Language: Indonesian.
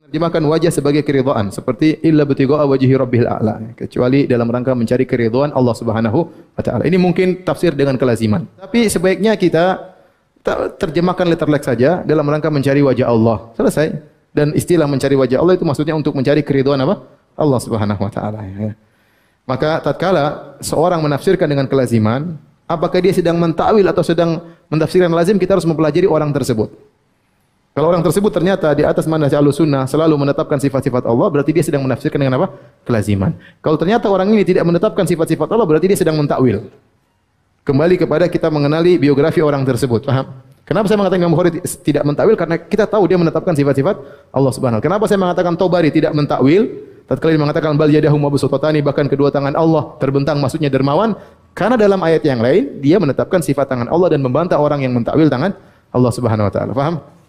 Terjemahkan wajah sebagai keridhaan seperti illa butigaa wajhi rabbil a'la kecuali dalam rangka mencari keridhaan Allah Subhanahu wa taala. Ini mungkin tafsir dengan kelaziman. Tapi sebaiknya kita terjemahkan letterlek saja dalam rangka mencari wajah Allah. Selesai. Dan istilah mencari wajah Allah itu maksudnya untuk mencari keridhaan apa? Allah Subhanahu wa taala ya. Maka tatkala seorang menafsirkan dengan kelaziman, apakah dia sedang mentawil atau sedang mentafsirkan lazim, kita harus mempelajari orang tersebut. Kalau orang tersebut ternyata di atas manhaj Sunnah selalu menetapkan sifat-sifat Allah, berarti dia sedang menafsirkan dengan apa? Kelaziman. Kalau ternyata orang ini tidak menetapkan sifat-sifat Allah, berarti dia sedang mentakwil. Kembali kepada kita mengenali biografi orang tersebut, paham? Kenapa saya mengatakan Imam Bukhari tidak mentakwil? Karena kita tahu dia menetapkan sifat-sifat Allah Subhanahu Kenapa saya mengatakan Tobari tidak mentakwil? Tatkala dia mengatakan bal yadahu mabsutatani bahkan kedua tangan Allah terbentang maksudnya dermawan karena dalam ayat yang lain dia menetapkan sifat tangan Allah dan membantah orang yang mentakwil tangan Allah Subhanahu wa taala. Paham?